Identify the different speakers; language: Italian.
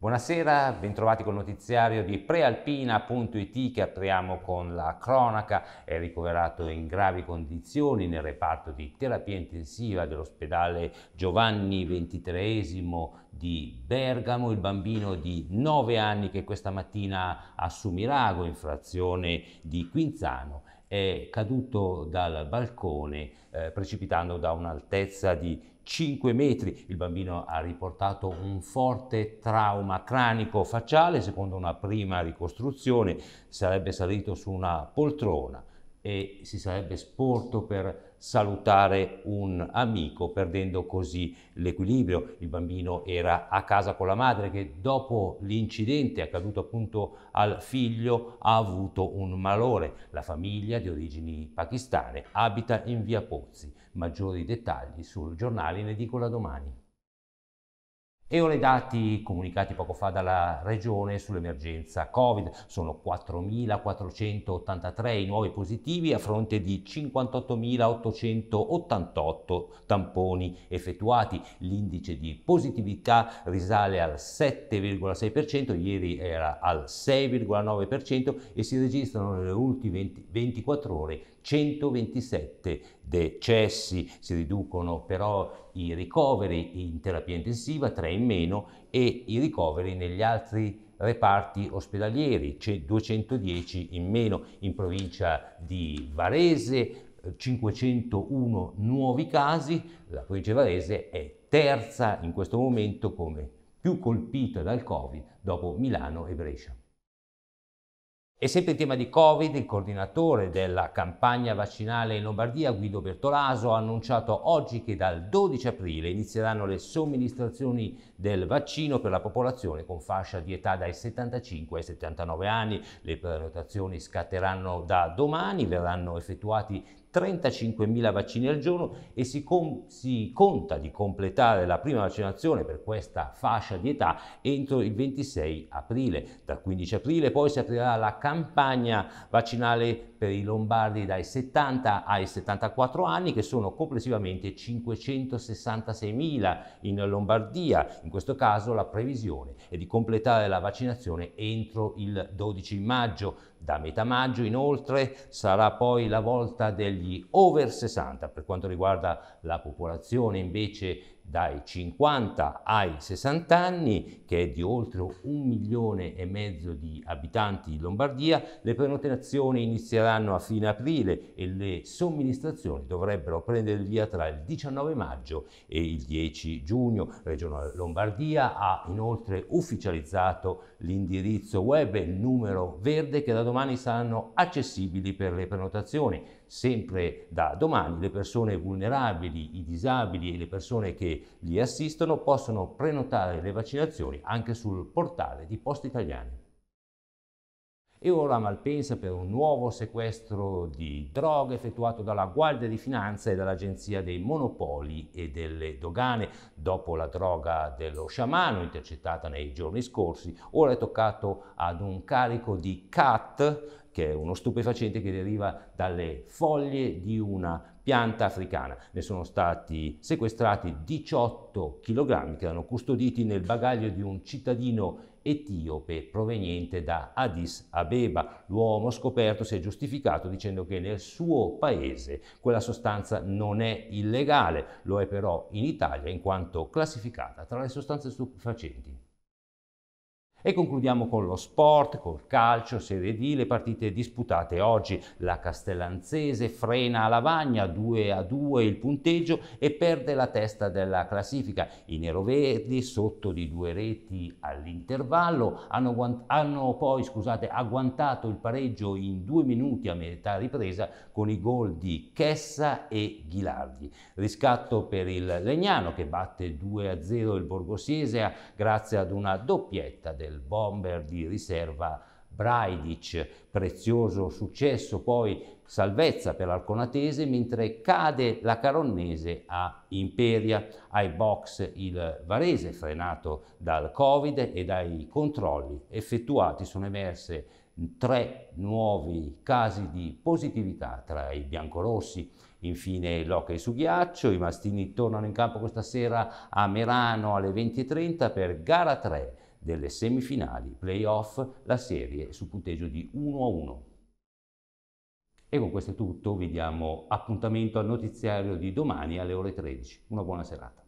Speaker 1: Buonasera, bentrovati col notiziario di prealpina.it che apriamo con la cronaca. È ricoverato in gravi condizioni nel reparto di terapia intensiva dell'ospedale Giovanni XXIII di Bergamo, il bambino di 9 anni che questa mattina a Sumirago, in frazione di Quinzano, è caduto dal balcone eh, precipitando da un'altezza di 5 metri. Il bambino ha riportato un forte trauma cranico facciale, secondo una prima ricostruzione sarebbe salito su una poltrona e si sarebbe sporto per salutare un amico perdendo così l'equilibrio. Il bambino era a casa con la madre che dopo l'incidente accaduto appunto al figlio ha avuto un malore. La famiglia di origini pakistane abita in via Pozzi. Maggiori dettagli sul giornale in edicola domani. E ora i dati comunicati poco fa dalla Regione sull'emergenza Covid sono 4.483 i nuovi positivi a fronte di 58.888 tamponi effettuati. L'indice di positività risale al 7,6%, ieri era al 6,9% e si registrano nelle ultime 20, 24 ore 127 decessi, si riducono però i ricoveri in terapia intensiva, 3 in meno, e i ricoveri negli altri reparti ospedalieri, c'è 210 in meno in provincia di Varese, 501 nuovi casi, la provincia di Varese è terza in questo momento come più colpita dal Covid dopo Milano e Brescia. E sempre in tema di Covid, il coordinatore della campagna vaccinale in Lombardia, Guido Bertolaso, ha annunciato oggi che dal 12 aprile inizieranno le somministrazioni del vaccino per la popolazione con fascia di età dai 75 ai 79 anni. Le prenotazioni scatteranno da domani, verranno effettuati 35.000 vaccini al giorno e si, com- si, conta di completare la prima vaccinazione per questa fascia di età entro il 26 aprile. Dal 15 aprile poi si aprirà la campagna campagna vaccinale per i lombardi dai 70 ai 74 anni che sono complessivamente 566.000 in Lombardia. In questo caso la previsione è di completare la vaccinazione entro il 12 maggio. Da metà maggio inoltre sarà poi la volta degli over 60, per quanto riguarda la popolazione invece dai 50 ai 60 anni, che è di oltre un milione e mezzo di abitanti in Lombardia, le prenotazioni inizieranno a fine aprile e le somministrazioni dovrebbero prendere via tra il 19 maggio e il 10 giugno. Regione Lombardia ha inoltre ufficializzato l'indirizzo web e il numero verde che da domani saranno accessibili per le prenotazioni. Sempre da domani le persone vulnerabili, i disabili e le persone che li assistono possono prenotare le vaccinazioni anche sul portale di Poste Italiane. E ora Malpensa per un nuovo sequestro di droga effettuato dalla Guardia di Finanza e dall'Agenzia dei Monopoli e delle Dogane dopo la droga dello sciamano intercettata nei giorni scorsi, ora è toccato ad un carico di cat, che è uno stupefacente che deriva dalle foglie di una pianta africana. Ne sono stati sequestrati 18 kg che erano custoditi nel bagaglio di un cittadino etiope proveniente da Addis Abeba. L'uomo scoperto si è giustificato dicendo che nel suo paese quella sostanza non è illegale, lo è però in Italia in quanto classificata tra le sostanze stupefacenti. E concludiamo con lo sport, col calcio, Serie D, le partite disputate oggi. La Castellanzese frena a Lavagna 2 a 2 il punteggio e perde la testa della classifica. I neroverdi sotto di due reti all'intervallo hanno, hanno, poi scusate, agguantato il pareggio in due minuti a metà ripresa con i gol di Chessa e Ghilardi. Riscatto per il Legnano che batte 2 a 0 il Borgosiese grazie ad una doppietta del del bomber di riserva Braidic, prezioso successo, poi salvezza per l'Arconatese, mentre cade la Caronnese a Imperia, ai box il Varese, frenato dal Covid e dai controlli effettuati sono emerse tre nuovi casi di positività tra i biancorossi. Infine l'hockey su ghiaccio, i mastini tornano in campo questa sera a Merano alle 20.30 per gara 3 delle semifinali playoff la serie sul punteggio di 1 a 1. E con questo è tutto, vi diamo appuntamento al notiziario di domani alle ore 13. Una buona serata.